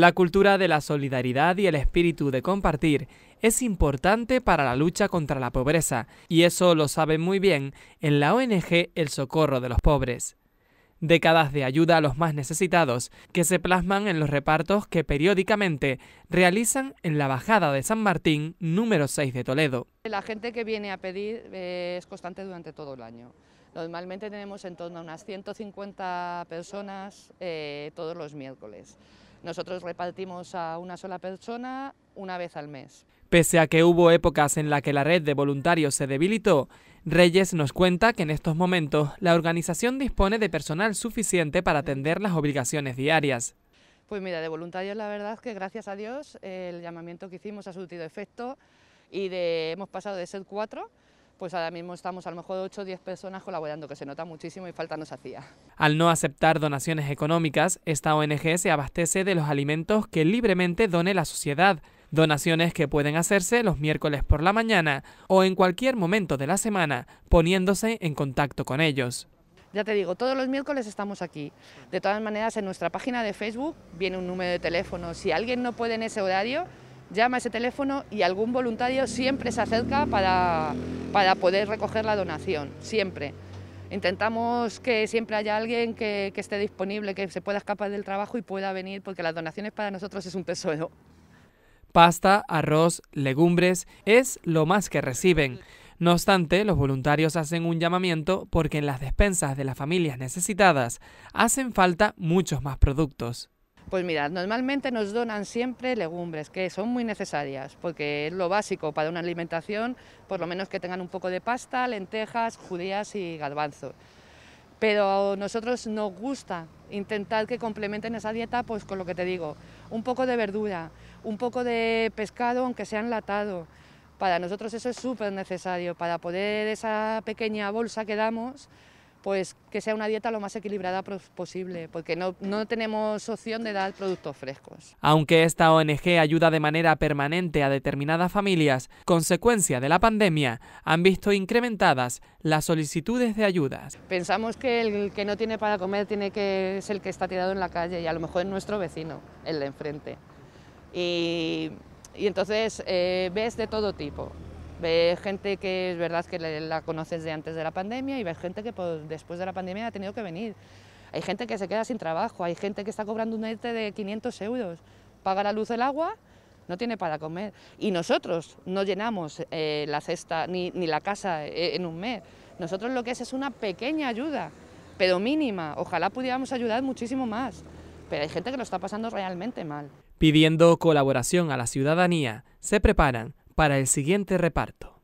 La cultura de la solidaridad y el espíritu de compartir es importante para la lucha contra la pobreza, y eso lo sabe muy bien en la ONG El Socorro de los Pobres décadas de ayuda a los más necesitados que se plasman en los repartos que periódicamente realizan en la Bajada de San Martín número 6 de Toledo. La gente que viene a pedir eh, es constante durante todo el año. Normalmente tenemos en torno a unas 150 personas eh, todos los miércoles. Nosotros repartimos a una sola persona una vez al mes. Pese a que hubo épocas en las que la red de voluntarios se debilitó, Reyes nos cuenta que en estos momentos la organización dispone de personal suficiente para atender las obligaciones diarias. Pues mira, de voluntarios la verdad es que gracias a Dios el llamamiento que hicimos ha surtido efecto y de, hemos pasado de ser cuatro pues ahora mismo estamos a lo mejor 8 o 10 personas colaborando, que se nota muchísimo y falta nos hacía. Al no aceptar donaciones económicas, esta ONG se abastece de los alimentos que libremente done la sociedad, donaciones que pueden hacerse los miércoles por la mañana o en cualquier momento de la semana poniéndose en contacto con ellos. Ya te digo, todos los miércoles estamos aquí. De todas maneras, en nuestra página de Facebook viene un número de teléfono. Si alguien no puede en ese horario, llama a ese teléfono y algún voluntario siempre se acerca para, poder recoger la donación, siempre. Intentamos que siempre haya alguien que, esté disponible, que se pueda escapar del trabajo y pueda venir, porque las donaciones para nosotros es un tesoro. Pasta, arroz, legumbres es lo más que reciben. No obstante, los voluntarios hacen un llamamiento porque en las despensas de las familias necesitadas hacen falta muchos más productos. Pues mira, normalmente nos donan siempre legumbres, que son muy necesarias, porque es lo básico para una alimentación, por lo menos que tengan un poco de pasta, lentejas, judías y garbanzos pero a nosotros nos gusta intentar que complementen esa dieta pues con lo que te digo, un poco de verdura, un poco de pescado aunque sea enlatado. Para nosotros eso es súper necesario, para poder esa pequeña bolsa que damos pues que sea una dieta lo más equilibrada posible, porque no, tenemos opción de dar productos frescos. Aunque esta ONG ayuda de manera permanente a determinadas familias, consecuencia de la pandemia, han visto incrementadas las solicitudes de ayudas. Pensamos que el que no tiene para comer tiene que es el que está tirado en la calle y a lo mejor es nuestro vecino, el de enfrente. Y, entonces eh, ves de todo tipo, Ve gente que es verdad que la conoces de antes de la pandemia y ve gente que después de la pandemia ha tenido que venir. Hay gente que se queda sin trabajo, hay gente que está cobrando un ERTE de 500 euros, paga la luz, el agua, no tiene para comer. Y nosotros no llenamos eh, la cesta ni, la casa eh, en un mes. Nosotros lo que es es una pequeña ayuda, pero mínima. Ojalá pudiéramos ayudar muchísimo más. Pero hay gente que lo está pasando realmente mal. Pidiendo colaboración a la ciudadanía, se preparan para el siguiente reparto.